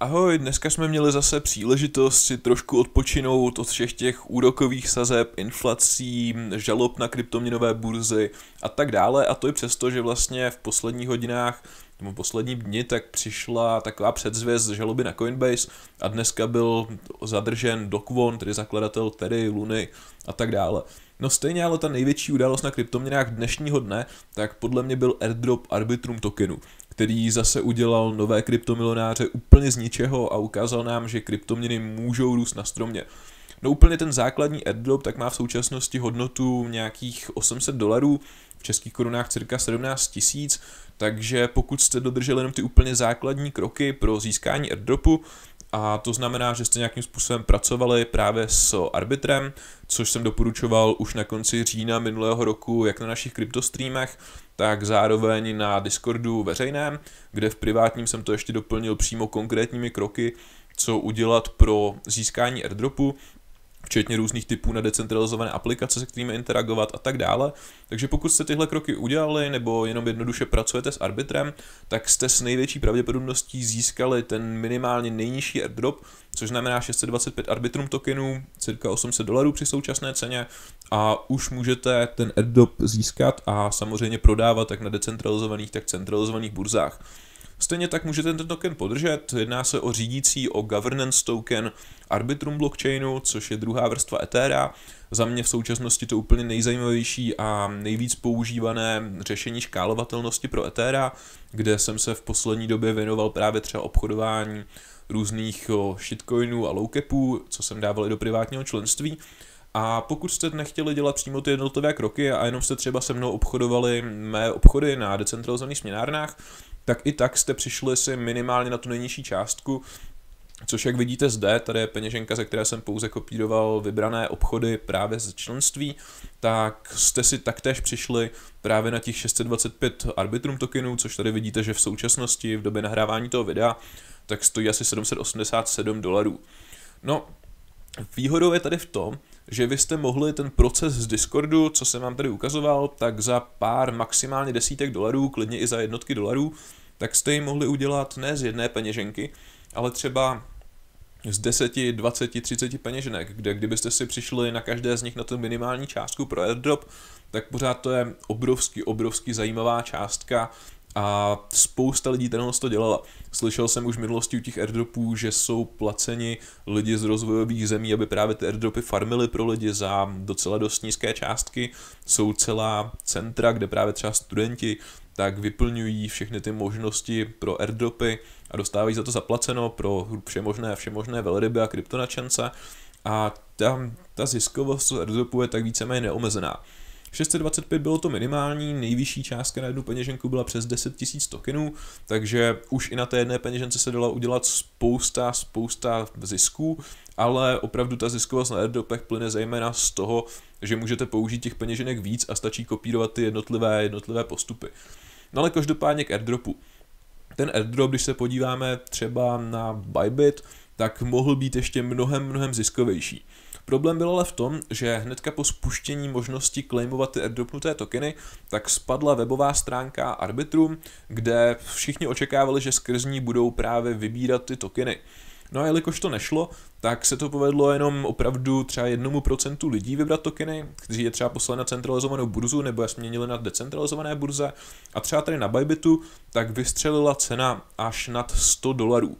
Ahoj, dneska jsme měli zase příležitost si trošku odpočinout od všech těch úrokových sazeb, inflací, žalob na kryptoměnové burzy a tak dále. A to i přesto, že vlastně v posledních hodinách nebo posledním dni tak přišla taková předzvěst žaloby na Coinbase a dneska byl zadržen Doc tedy zakladatel tedy Luny a tak dále. No stejně ale ta největší událost na kryptoměnách dnešního dne, tak podle mě byl airdrop Arbitrum tokenu který zase udělal nové kryptomilionáře úplně z ničeho a ukázal nám, že kryptoměny můžou růst na stromě. No úplně ten základní airdrop tak má v současnosti hodnotu nějakých 800 dolarů, v českých korunách cirka 17 tisíc, takže pokud jste dodrželi jenom ty úplně základní kroky pro získání airdropu, a to znamená, že jste nějakým způsobem pracovali právě s arbitrem, což jsem doporučoval už na konci října minulého roku, jak na našich kryptostreamech, tak zároveň na Discordu veřejném, kde v privátním jsem to ještě doplnil přímo konkrétními kroky, co udělat pro získání airdropu, včetně různých typů na decentralizované aplikace, se kterými interagovat a tak dále. Takže pokud jste tyhle kroky udělali nebo jenom jednoduše pracujete s arbitrem, tak jste s největší pravděpodobností získali ten minimálně nejnižší airdrop, což znamená 625 arbitrum tokenů, cirka 800 dolarů při současné ceně a už můžete ten airdrop získat a samozřejmě prodávat tak na decentralizovaných, tak centralizovaných burzách. Stejně tak můžete ten token podržet, jedná se o řídící, o governance token, Arbitrum blockchainu, což je druhá vrstva Ethera. Za mě v současnosti to úplně nejzajímavější a nejvíc používané řešení škálovatelnosti pro Ethera, kde jsem se v poslední době věnoval právě třeba obchodování různých shitcoinů a lowcapů, co jsem dával i do privátního členství. A pokud jste nechtěli dělat přímo ty jednotlivé kroky a jenom jste třeba se mnou obchodovali mé obchody na decentralizovaných směnárnách, tak i tak jste přišli si minimálně na tu nejnižší částku, Což jak vidíte zde, tady je peněženka, ze které jsem pouze kopíroval vybrané obchody právě z členství, tak jste si taktéž přišli právě na těch 625 Arbitrum tokenů, což tady vidíte, že v současnosti, v době nahrávání toho videa, tak stojí asi 787 dolarů. No, výhodou je tady v tom, že vy jste mohli ten proces z Discordu, co jsem vám tady ukazoval, tak za pár maximálně desítek dolarů, klidně i za jednotky dolarů, tak jste ji mohli udělat ne z jedné peněženky, ale třeba z 10, 20, 30 peněženek, kde kdybyste si přišli na každé z nich na tu minimální částku pro airdrop, tak pořád to je obrovský, obrovský zajímavá částka a spousta lidí tenhle to dělala. Slyšel jsem už v minulosti u těch airdropů, že jsou placeni lidi z rozvojových zemí, aby právě ty airdropy farmily pro lidi za docela dost nízké částky. Jsou celá centra, kde právě třeba studenti tak vyplňují všechny ty možnosti pro airdropy a dostávají za to zaplaceno pro všemožné, všemožné velryby a kryptonačence a tam ta ziskovost airdropu je tak víceméně neomezená. 625 bylo to minimální, nejvyšší částka na jednu peněženku byla přes 10 000 tokenů, takže už i na té jedné peněžence se dala udělat spousta, spousta zisků, ale opravdu ta ziskovost na airdropech plyne zejména z toho, že můžete použít těch peněženek víc a stačí kopírovat ty jednotlivé, jednotlivé postupy. No ale každopádně k airdropu. Ten airdrop, když se podíváme třeba na Bybit, tak mohl být ještě mnohem, mnohem ziskovější. Problém byl ale v tom, že hnedka po spuštění možnosti klejmovat ty airdropnuté tokeny, tak spadla webová stránka Arbitrum, kde všichni očekávali, že skrz ní budou právě vybírat ty tokeny. No a jelikož to nešlo, tak se to povedlo jenom opravdu třeba jednomu procentu lidí vybrat tokeny, kteří je třeba poslali na centralizovanou burzu nebo je směnili na decentralizované burze. A třeba tady na Bybitu tak vystřelila cena až nad 100 dolarů.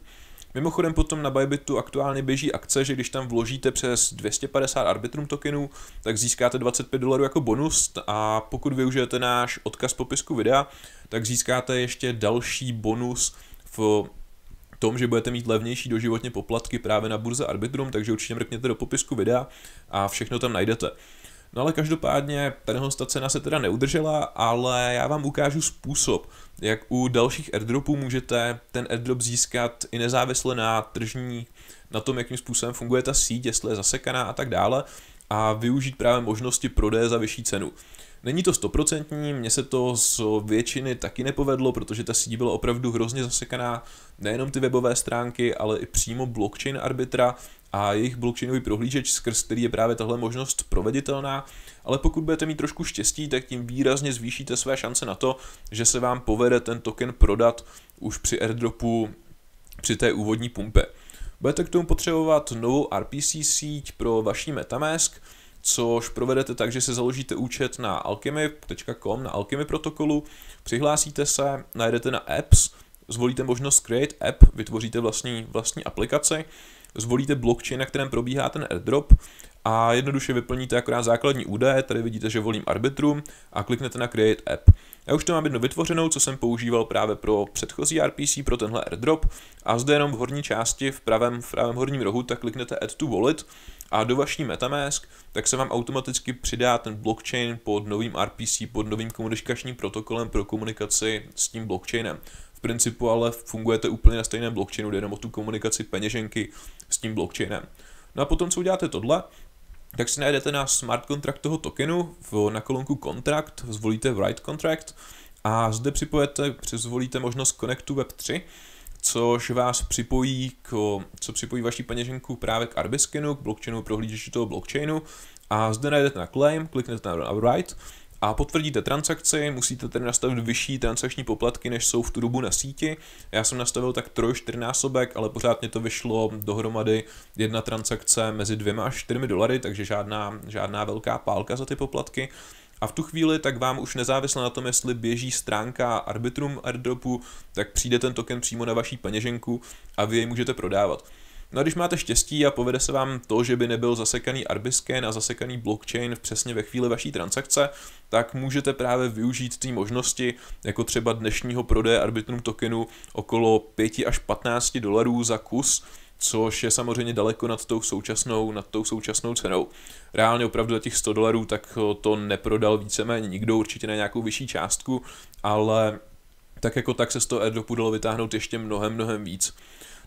Mimochodem potom na Bybitu aktuálně běží akce, že když tam vložíte přes 250 Arbitrum tokenů, tak získáte 25 dolarů jako bonus a pokud využijete náš odkaz popisku videa, tak získáte ještě další bonus v tom, že budete mít levnější doživotně poplatky právě na burze Arbitrum, takže určitě mrkněte do popisku videa a všechno tam najdete. No ale každopádně tenhle ta cena se teda neudržela, ale já vám ukážu způsob, jak u dalších airdropů můžete ten airdrop získat i nezávisle na tržní, na tom, jakým způsobem funguje ta síť, jestli je zasekaná a tak dále a využít právě možnosti prodeje za vyšší cenu. Není to stoprocentní, mně se to z většiny taky nepovedlo, protože ta síť byla opravdu hrozně zasekaná, nejenom ty webové stránky, ale i přímo blockchain arbitra a jejich blockchainový prohlížeč, skrz který je právě tahle možnost proveditelná, ale pokud budete mít trošku štěstí, tak tím výrazně zvýšíte své šance na to, že se vám povede ten token prodat už při airdropu při té úvodní pumpe. Budete k tomu potřebovat novou RPC síť pro vaší Metamask, což provedete tak, že si založíte účet na alchemy.com, na alchemy protokolu, přihlásíte se, najdete na apps, zvolíte možnost create app, vytvoříte vlastní, vlastní aplikaci, zvolíte blockchain, na kterém probíhá ten airdrop a jednoduše vyplníte akorát základní údaje, tady vidíte, že volím Arbitrum a kliknete na create app. Já už to mám jednu vytvořenou, co jsem používal právě pro předchozí RPC, pro tenhle airdrop. A zde jenom v horní části, v pravém, v pravém horním rohu, tak kliknete Add to Wallet a do vaší Metamask, tak se vám automaticky přidá ten blockchain pod novým RPC, pod novým komunikačním protokolem pro komunikaci s tím blockchainem. V principu ale fungujete úplně na stejném blockchainu, jde jenom o tu komunikaci peněženky s tím blockchainem. No a potom, co uděláte tohle, tak si najdete na smart kontrakt toho tokenu v, na kolonku kontrakt, zvolíte write contract a zde připojete, zvolíte možnost connectu web 3, což vás připojí, k, co připojí vaší peněženku právě k Arbiskinu, k blockchainu, prohlížeči toho blockchainu a zde najdete na claim, kliknete na write a potvrdíte transakci, musíte tedy nastavit vyšší transakční poplatky, než jsou v tu dobu na síti. Já jsem nastavil tak troj čtyřnásobek, ale pořád mě to vyšlo dohromady jedna transakce mezi dvěma až čtyřmi dolary, takže žádná, žádná velká pálka za ty poplatky. A v tu chvíli tak vám už nezávisle na tom, jestli běží stránka Arbitrum airdropu, tak přijde ten token přímo na vaší peněženku a vy jej můžete prodávat. No a když máte štěstí a povede se vám to, že by nebyl zasekaný Arbiscan a zasekaný blockchain v přesně ve chvíli vaší transakce, tak můžete právě využít ty možnosti, jako třeba dnešního prodeje Arbitrum tokenu okolo 5 až 15 dolarů za kus, což je samozřejmě daleko nad tou současnou, nad tou současnou cenou. Reálně opravdu za těch 100 dolarů tak to neprodal víceméně nikdo, určitě na nějakou vyšší částku, ale tak jako tak se z toho airdropu dalo vytáhnout ještě mnohem, mnohem víc.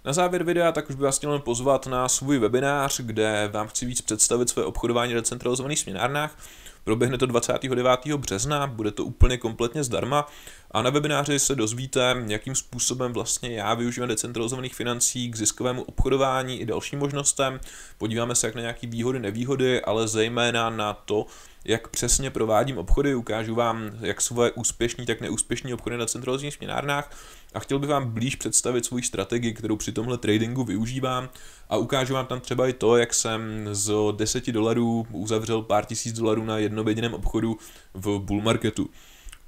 Na závěr videa tak už bych vás chtěl pozvat na svůj webinář, kde vám chci víc představit své obchodování v decentralizovaných směnárnách. Proběhne to 29. března, bude to úplně kompletně zdarma a na webináři se dozvíte, jakým způsobem vlastně já využívám decentralizovaných financí k ziskovému obchodování i dalším možnostem. Podíváme se jak na nějaké výhody, nevýhody, ale zejména na to, jak přesně provádím obchody, ukážu vám jak svoje úspěšní, tak neúspěšní obchody na centralizovaných směnárnách a chtěl bych vám blíž představit svou strategii, kterou při tomhle tradingu využívám a ukážu vám tam třeba i to, jak jsem z 10 dolarů uzavřel pár tisíc dolarů na jednobedinném obchodu v bull marketu.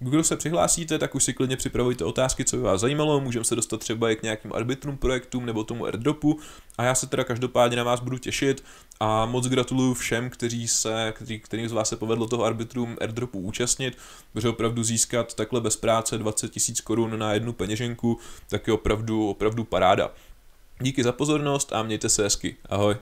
Kdo se přihlásíte, tak už si klidně připravujte otázky, co by vás zajímalo, můžeme se dostat třeba i k nějakým arbitrum projektům nebo tomu airdropu a já se teda každopádně na vás budu těšit a moc gratuluju všem, kteří se, který, kterým z vás se povedlo toho arbitrum airdropu účastnit, protože opravdu získat takhle bez práce 20 000 korun na jednu peněženku, tak je opravdu, opravdu paráda. Díky za pozornost a mějte se hezky. Ahoj.